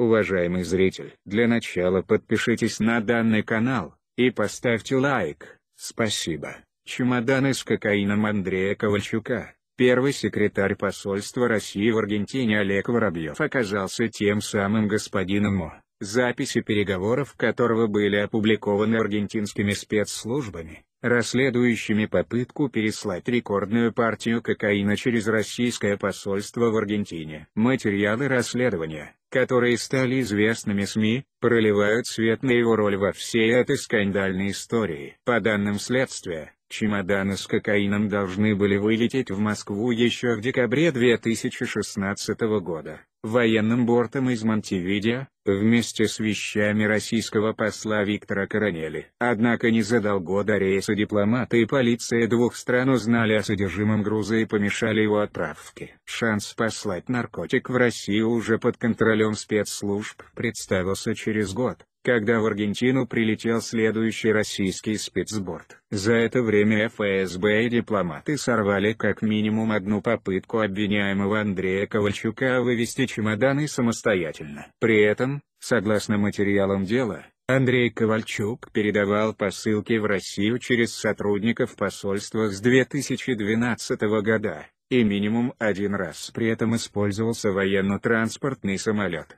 Уважаемый зритель, для начала подпишитесь на данный канал и поставьте лайк. Спасибо. Чемоданы с кокаином Андрея Ковальчука. Первый секретарь посольства России в Аргентине Олег Воробьев оказался тем самым господином О, записи переговоров которого были опубликованы аргентинскими спецслужбами расследующими попытку переслать рекордную партию кокаина через российское посольство в Аргентине. Материалы расследования, которые стали известными СМИ, проливают свет на его роль во всей этой скандальной истории. По данным следствия, чемоданы с кокаином должны были вылететь в Москву еще в декабре 2016 года военным бортом из Монтевидео, вместе с вещами российского посла Виктора Коронели. Однако незадолго до рейса дипломаты и полиция двух стран узнали о содержимом груза и помешали его отправке. Шанс послать наркотик в Россию уже под контролем спецслужб представился через год когда в Аргентину прилетел следующий российский спецборд. За это время ФСБ и дипломаты сорвали как минимум одну попытку обвиняемого Андрея Ковальчука вывести чемоданы самостоятельно. При этом, согласно материалам дела, Андрей Ковальчук передавал посылки в Россию через сотрудников посольства с 2012 года, и минимум один раз при этом использовался военно-транспортный самолет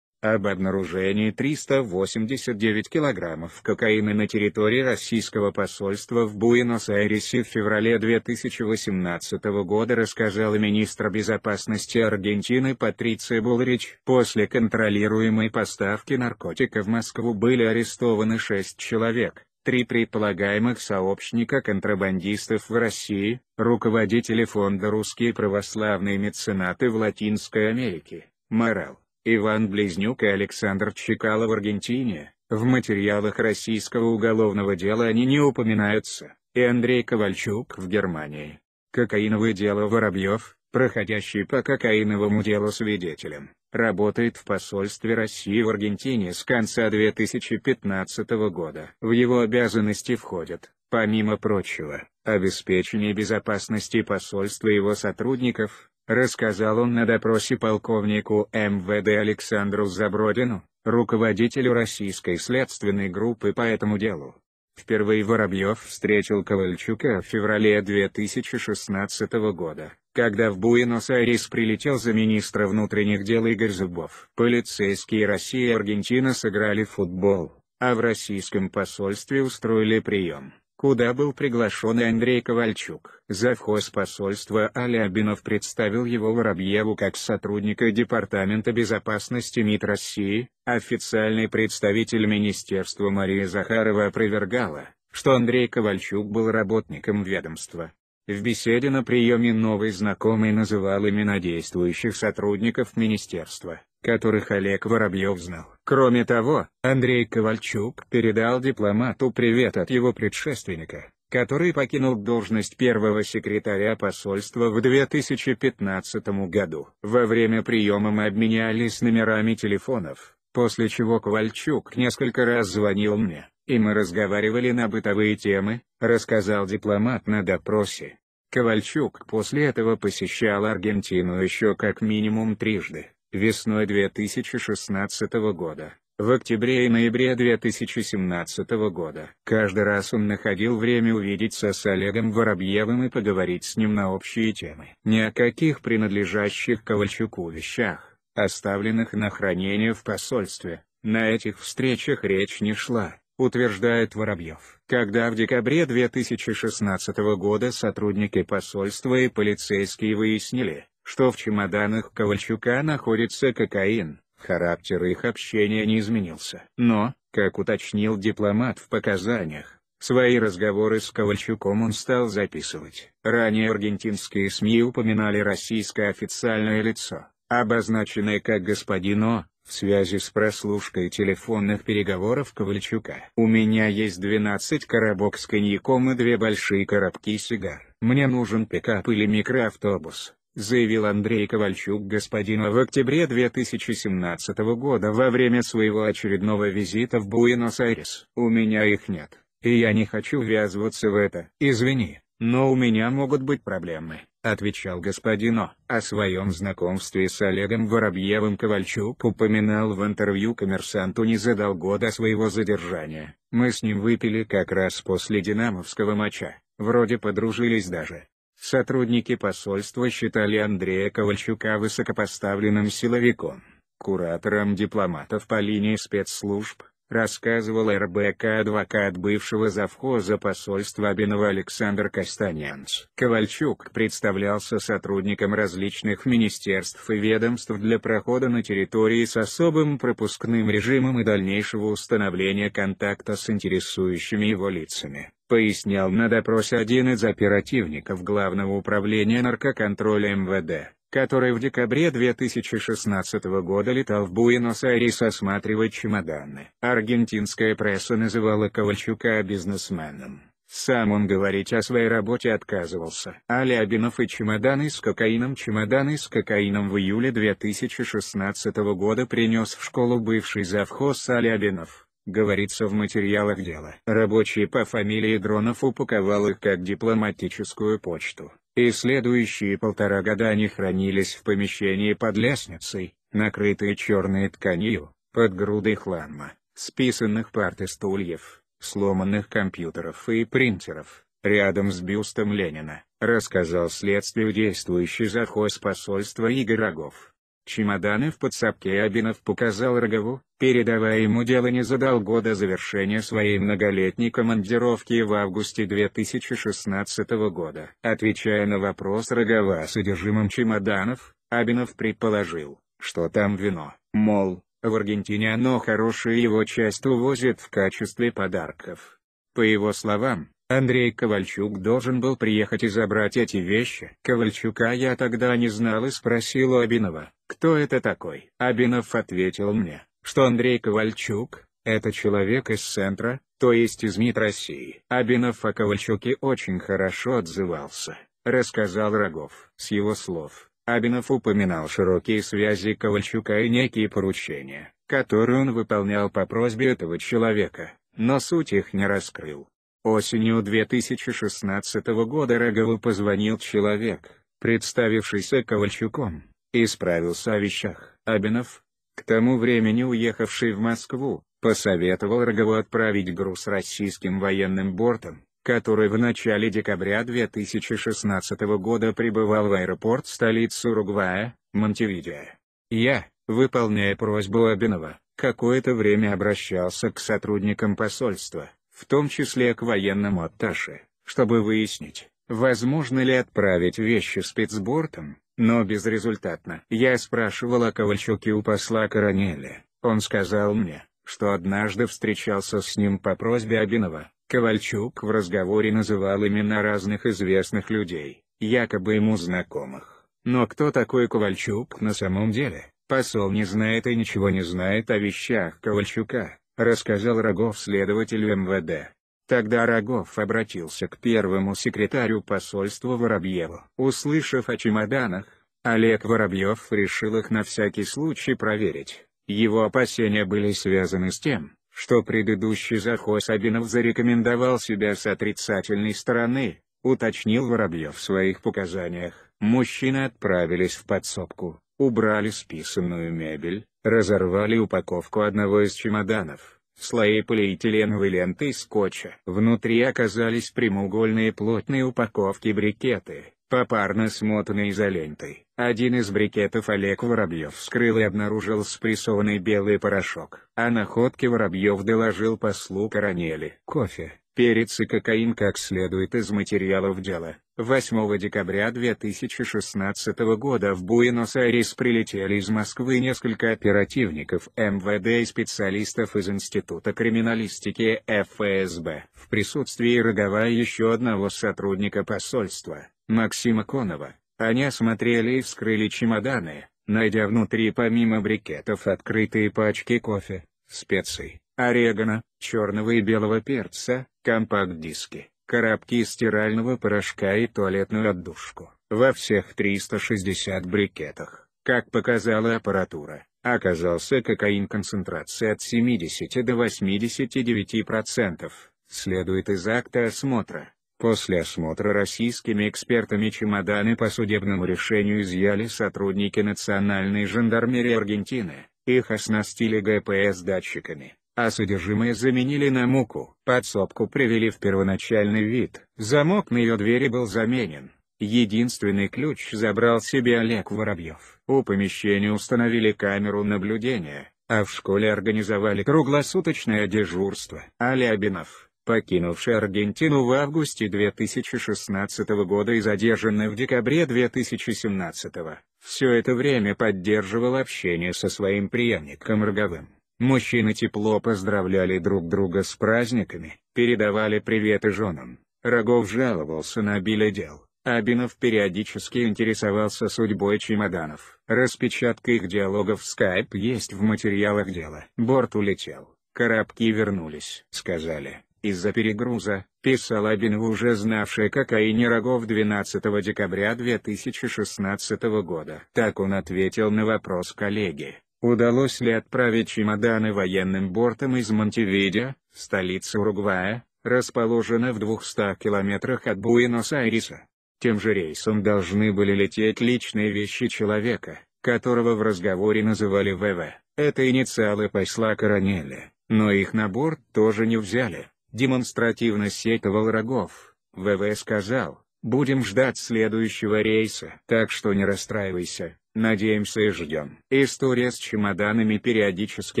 об обнаружении 389 килограммов кокаина на территории российского посольства в Буэнос-Айресе в феврале 2018 года рассказала министра безопасности Аргентины Патриция Булрич. После контролируемой поставки наркотика в Москву были арестованы 6 человек, три предполагаемых сообщника контрабандистов в России, руководители фонда «Русские православные меценаты в Латинской Америке», Морал. Иван Близнюк и Александр Чекало в Аргентине, в материалах российского уголовного дела они не упоминаются, и Андрей Ковальчук в Германии. Кокаиновое дело Воробьев, проходящий по кокаиновому делу свидетелем, работает в посольстве России в Аргентине с конца 2015 года. В его обязанности входят, помимо прочего, обеспечение безопасности посольства и его сотрудников, рассказал он на допросе полковнику МВД Александру Забродину, руководителю российской следственной группы по этому делу. Впервые Воробьев встретил Ковальчука в феврале 2016 года, когда в Буэнос-Айрес прилетел за министра внутренних дел Игорь Зубов. Полицейские России и Аргентина сыграли в футбол, а в российском посольстве устроили прием куда был приглашен и Андрей Ковальчук. Завхоз посольства Алябинов представил его Воробьеву как сотрудника Департамента безопасности МИД России, официальный представитель Министерства Мария Захарова опровергала, что Андрей Ковальчук был работником ведомства. В беседе на приеме новый знакомый называл имена действующих сотрудников министерства которых Олег Воробьев знал. Кроме того, Андрей Ковальчук передал дипломату привет от его предшественника, который покинул должность первого секретаря посольства в 2015 году. Во время приема мы обменялись номерами телефонов, после чего Ковальчук несколько раз звонил мне, и мы разговаривали на бытовые темы, рассказал дипломат на допросе. Ковальчук после этого посещал Аргентину еще как минимум трижды весной 2016 года, в октябре и ноябре 2017 года. Каждый раз он находил время увидеться с Олегом Воробьевым и поговорить с ним на общие темы. Ни о каких принадлежащих Ковальчуку вещах, оставленных на хранение в посольстве, на этих встречах речь не шла утверждает Воробьев. Когда в декабре 2016 года сотрудники посольства и полицейские выяснили, что в чемоданах Ковальчука находится кокаин, характер их общения не изменился. Но, как уточнил дипломат в показаниях, Свои разговоры с Ковальчуком он стал записывать. Ранее аргентинские СМИ упоминали российское официальное лицо, обозначенное как господин О, в связи с прослушкой телефонных переговоров Ковальчука. «У меня есть 12 коробок с коньяком и две большие коробки сигар. Мне нужен пикап или микроавтобус заявил Андрей Ковальчук господину в октябре 2017 года во время своего очередного визита в Буэнос-Айрес. «У меня их нет, и я не хочу ввязываться в это. Извини, но у меня могут быть проблемы», — отвечал господину О. своем знакомстве с Олегом Воробьевым Ковальчук упоминал в интервью коммерсанту не задал года своего задержания. «Мы с ним выпили как раз после динамовского матча, вроде подружились даже». Сотрудники посольства считали Андрея Ковальчука высокопоставленным силовиком, куратором дипломатов по линии спецслужб, рассказывал РБК адвокат бывшего завхоза посольства Абинова Александр Кастанянц. Ковальчук представлялся сотрудником различных министерств и ведомств для прохода на территории с особым пропускным режимом и дальнейшего установления контакта с интересующими его лицами пояснял на допросе один из оперативников Главного управления наркоконтроля МВД, который в декабре 2016 года летал в Буэнос-Айрес осматривать чемоданы. Аргентинская пресса называла Ковальчука бизнесменом. Сам он говорить о своей работе отказывался. Алябинов и чемоданы с кокаином Чемоданы с кокаином в июле 2016 года принес в школу бывший завхоз Алябинов говорится в материалах дела. рабочие по фамилии Дронов упаковал их как дипломатическую почту, и следующие полтора года они хранились в помещении под лестницей, накрытые черной тканью, под грудой хлама, списанных парт и стульев, сломанных компьютеров и принтеров, рядом с бюстом Ленина, рассказал следствию действующий завхоз посольства Игорь Рогов. Чемоданы в подсобке Абинов показал Рогову, передавая ему дело не за до а завершения своей многолетней командировки в августе 2016 года. Отвечая на вопрос Рогова о содержимом чемоданов, Абинов предположил, что там вино, мол, в Аргентине оно хорошее его часто увозят в качестве подарков. По его словам, Андрей Ковальчук должен был приехать и забрать эти вещи. Ковальчука я тогда не знал и спросил у Абинова, кто это такой. Абинов ответил мне, что Андрей Ковальчук, это человек из центра, то есть из МИД России. Абинов о Ковальчуке очень хорошо отзывался, рассказал Рогов. С его слов, Абинов упоминал широкие связи Ковальчука и некие поручения, которые он выполнял по просьбе этого человека, но суть их не раскрыл. Осенью 2016 года Рогову позвонил человек, представившийся Ковальчуком, и справился о вещах. Абинов, к тому времени уехавший в Москву, посоветовал Рогову отправить груз российским военным бортом, который в начале декабря 2016 года прибывал в аэропорт столицы Уругвая, Монтевидео. Я, выполняя просьбу Абинова, какое-то время обращался к сотрудникам посольства, в том числе к военному атташе, чтобы выяснить, возможно ли отправить вещи спецбортом, но безрезультатно. Я спрашивал о Ковальчуке у посла Коронеля, он сказал мне, что однажды встречался с ним по просьбе Абинова. Ковальчук в разговоре называл имена разных известных людей, якобы ему знакомых. Но кто такой Ковальчук на самом деле? Посол не знает и ничего не знает о вещах Ковальчука рассказал Рогов следователю МВД. Тогда Рогов обратился к первому секретарю посольства Воробьеву. Услышав о чемоданах, Олег Воробьев решил их на всякий случай проверить. Его опасения были связаны с тем, что предыдущий захоз Абинов зарекомендовал себя с отрицательной стороны, уточнил Воробьев в своих показаниях. Мужчины отправились в подсобку, убрали списанную мебель, Разорвали упаковку одного из чемоданов, слои полиэтиленовой ленты и скотча. Внутри оказались прямоугольные плотные упаковки брикеты, попарно смотанные изолентой. Один из брикетов Олег Воробьев вскрыл и обнаружил спрессованный белый порошок. О а находке Воробьев доложил послу Коронели. Кофе, перец и кокаин как следует из материалов дела. 8 декабря 2016 года в Буэнос-Айрес прилетели из Москвы несколько оперативников МВД и специалистов из Института криминалистики ФСБ в присутствии Рогова и еще одного сотрудника посольства, Максима Конова. Они осмотрели и вскрыли чемоданы, найдя внутри помимо брикетов открытые пачки кофе, специй, орегано, черного и белого перца, компакт-диски, коробки стирального порошка и туалетную отдушку. Во всех 360 брикетах, как показала аппаратура, оказался кокаин концентрации от 70 до 89%, процентов. следует из акта осмотра. После осмотра российскими экспертами чемоданы по судебному решению изъяли сотрудники Национальной жандармерии Аргентины, их оснастили ГПС-датчиками а содержимое заменили на муку. Подсобку привели в первоначальный вид. Замок на ее двери был заменен. Единственный ключ забрал себе Олег Воробьев. У помещения установили камеру наблюдения, а в школе организовали круглосуточное дежурство. Алябинов, покинувший Аргентину в августе 2016 года и задержанный в декабре 2017, все это время поддерживал общение со своим преемником Роговым. Мужчины тепло поздравляли друг друга с праздниками, передавали приветы женам. Рогов жаловался на обилие дел. Абинов периодически интересовался судьбой чемоданов. Распечатка их диалогов в Skype есть в материалах дела. Борт улетел. Коробки вернулись. Сказали, из-за перегруза, писал Абинов уже знавший кокаине Рогов 12 декабря 2016 года. Так он ответил на вопрос коллеги. Удалось ли отправить чемоданы военным бортом из Монтевидео, столицы Уругвая, расположена в 200 километрах от Буэнос-Айреса. Тем же рейсом должны были лететь личные вещи человека, которого в разговоре называли ВВ. Это инициалы посла Коронели, но их на борт тоже не взяли. Демонстративно сетовал Рогов. ВВ сказал, будем ждать следующего рейса, так что не расстраивайся, Надеемся и ждем. История с чемоданами периодически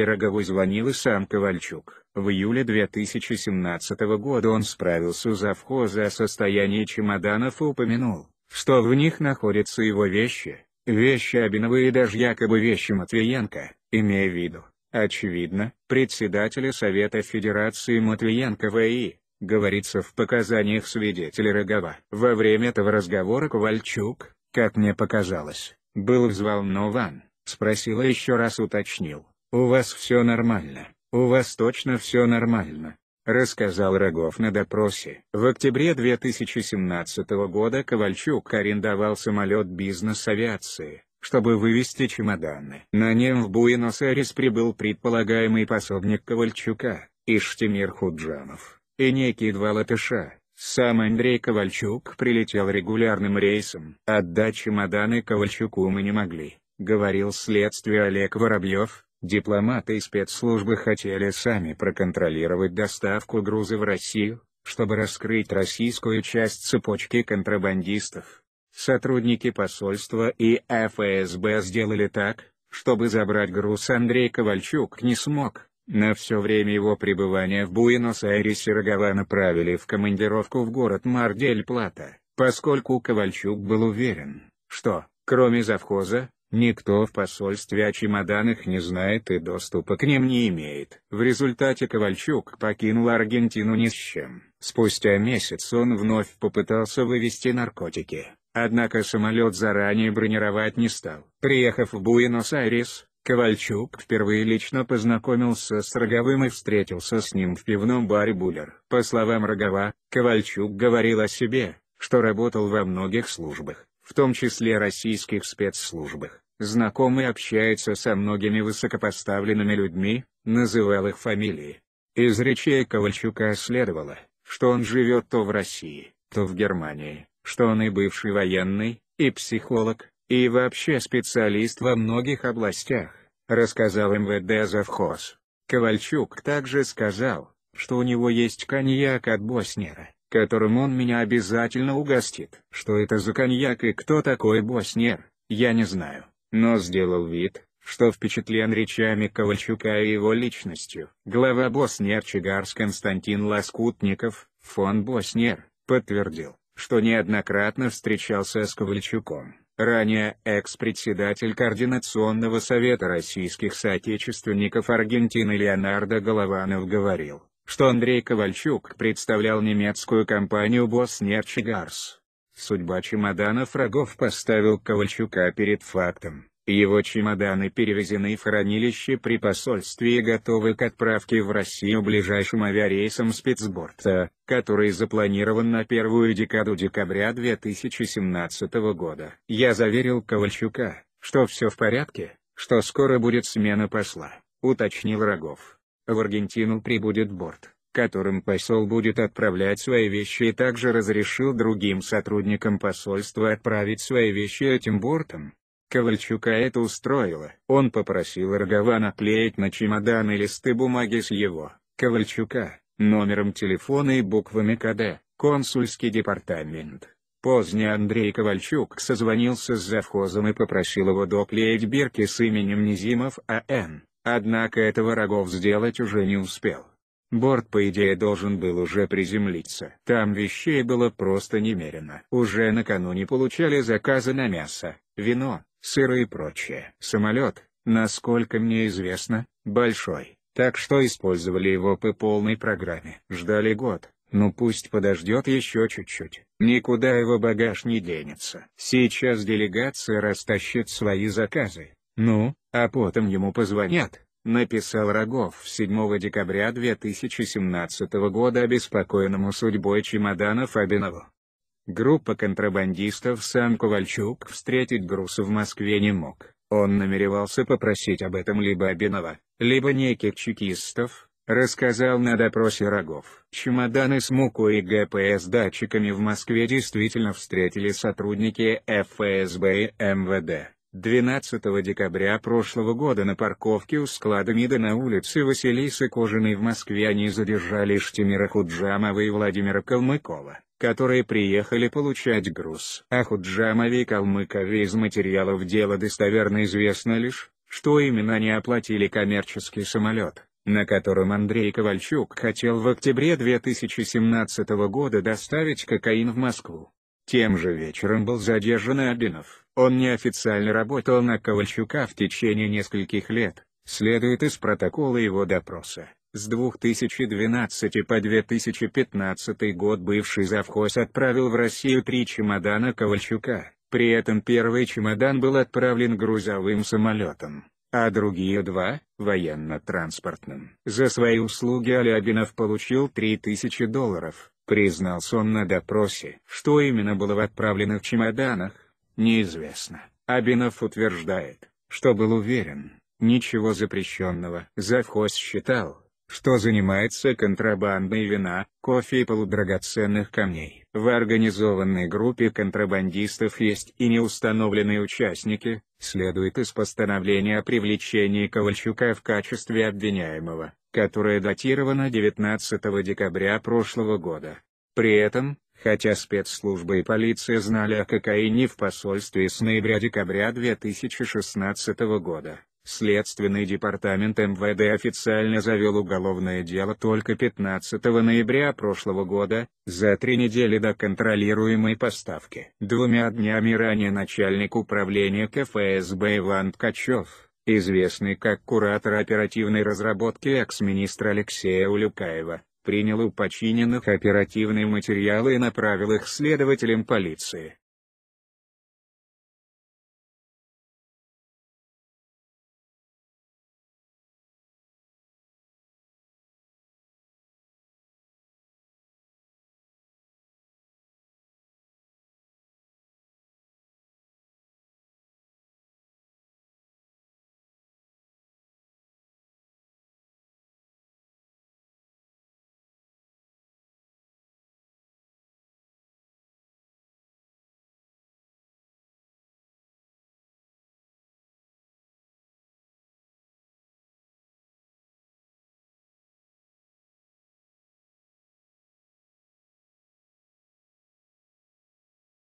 Роговой звонил и сам Ковальчук. В июле 2017 года он справился за завхоза о состоянии чемоданов и упомянул, что в них находятся его вещи, вещи Абинова и даже якобы вещи Матвиенко, имея в виду, очевидно, председателя Совета Федерации Матвиенко В.И., говорится в показаниях свидетеля Рогова. Во время этого разговора Ковальчук, как мне показалось, был взволнован, спросил и еще раз уточнил. «У вас все нормально? У вас точно все нормально?» рассказал Рогов на допросе. В октябре 2017 года Ковальчук арендовал самолет бизнес-авиации, чтобы вывести чемоданы. На нем в Буэнос-Айрес прибыл предполагаемый пособник Ковальчука, Иштимир Худжанов, и некий два латыша, сам Андрей Ковальчук прилетел регулярным рейсом. Отдать чемоданы Ковальчуку мы не могли, говорил следствие Олег Воробьев. Дипломаты и спецслужбы хотели сами проконтролировать доставку груза в Россию, чтобы раскрыть российскую часть цепочки контрабандистов. Сотрудники посольства и ФСБ сделали так, чтобы забрать груз Андрей Ковальчук не смог. На все время его пребывания в Буэнос-Айресе Рогова направили в командировку в город Мардель-Плата, поскольку Ковальчук был уверен, что, кроме завхоза, никто в посольстве о чемоданах не знает и доступа к ним не имеет. В результате Ковальчук покинул Аргентину ни с чем. Спустя месяц он вновь попытался вывести наркотики, однако самолет заранее бронировать не стал. Приехав в Буэнос-Айрес, Ковальчук впервые лично познакомился с Роговым и встретился с ним в пивном баре «Буллер». По словам Рогова, Ковальчук говорил о себе, что работал во многих службах, в том числе российских спецслужбах. Знакомый общается со многими высокопоставленными людьми, называл их фамилии. Из речей Ковальчука следовало, что он живет то в России, то в Германии, что он и бывший военный, и психолог, и вообще специалист во многих областях, рассказал МВД завхоз. Ковальчук также сказал, что у него есть коньяк от Боснера, которым он меня обязательно угостит. Что это за коньяк и кто такой Боснер, я не знаю, но сделал вид, что впечатлен речами Ковальчука и его личностью. Глава Боснер Чигарс Константин Лоскутников, фон Боснер, подтвердил, что неоднократно встречался с Ковальчуком. Ранее экс-председатель Координационного совета российских соотечественников Аргентины Леонардо Голованов говорил, что Андрей Ковальчук представлял немецкую компанию «Боснерчигарс». Судьба чемоданов врагов поставил Ковальчука перед фактом. Его чемоданы перевезены в хранилище при посольстве и готовы к отправке в Россию ближайшим авиарейсом спецборта, который запланирован на первую декаду декабря 2017 года. Я заверил Ковальчука, что все в порядке, что скоро будет смена посла, уточнил Рогов. В Аргентину прибудет борт, которым посол будет отправлять свои вещи и также разрешил другим сотрудникам посольства отправить свои вещи этим бортом. Ковальчука это устроило. Он попросил Рогована наклеить на чемоданы листы бумаги с его, Ковальчука, номером телефона и буквами КД, консульский департамент. Позднее Андрей Ковальчук созвонился с завхозом и попросил его доклеить бирки с именем Низимов А.Н., однако этого Рогов сделать уже не успел. Борт по идее должен был уже приземлиться. Там вещей было просто немерено. Уже накануне получали заказы на мясо, вино, сыра и прочее. Самолет, насколько мне известно, большой, так что использовали его по полной программе. Ждали год, ну пусть подождет еще чуть-чуть. Никуда его багаж не денется. Сейчас делегация растащит свои заказы. Ну, а потом ему позвонят. Написал Рогов 7 декабря 2017 года обеспокоенному судьбой чемодана Абинову. Группа контрабандистов сам Ковальчук встретить груз в Москве не мог. Он намеревался попросить об этом либо Абинова, либо неких чекистов, рассказал на допросе Рогов. Чемоданы с мукой и ГПС-датчиками в Москве действительно встретили сотрудники ФСБ и МВД. 12 декабря прошлого года на парковке у склада МИДа на улице Василисы Кожаной в Москве они задержали Штемира Худжамова и Владимира Калмыкова которые приехали получать груз. О Худжамове Калмыкове из материалов дела достоверно известно лишь, что именно не оплатили коммерческий самолет, на котором Андрей Ковальчук хотел в октябре 2017 года доставить кокаин в Москву. Тем же вечером был задержан Адинов. Он неофициально работал на Ковальчука в течение нескольких лет, следует из протокола его допроса. С 2012 по 2015 год бывший завхоз отправил в Россию три чемодана Ковальчука, при этом первый чемодан был отправлен грузовым самолетом, а другие два – военно-транспортным. За свои услуги Алябинов получил 3000 долларов, признался он на допросе. Что именно было в отправленных чемоданах, неизвестно. Абинов утверждает, что был уверен, ничего запрещенного. Завхоз считал, что занимается контрабандой вина, кофе и полудрагоценных камней. В организованной группе контрабандистов есть и неустановленные участники, следует из постановления о привлечении Ковальчука в качестве обвиняемого, которое датировано 19 декабря прошлого года. При этом, хотя спецслужбы и полиция знали о кокаине в посольстве с ноября-декабря 2016 года, Следственный департамент МВД официально завел уголовное дело только 15 ноября прошлого года, за три недели до контролируемой поставки. Двумя днями ранее начальник управления КФСБ Иван Ткачев, известный как куратор оперативной разработки экс-министра Алексея Улюкаева, принял у подчиненных оперативные материалы и направил их следователям полиции.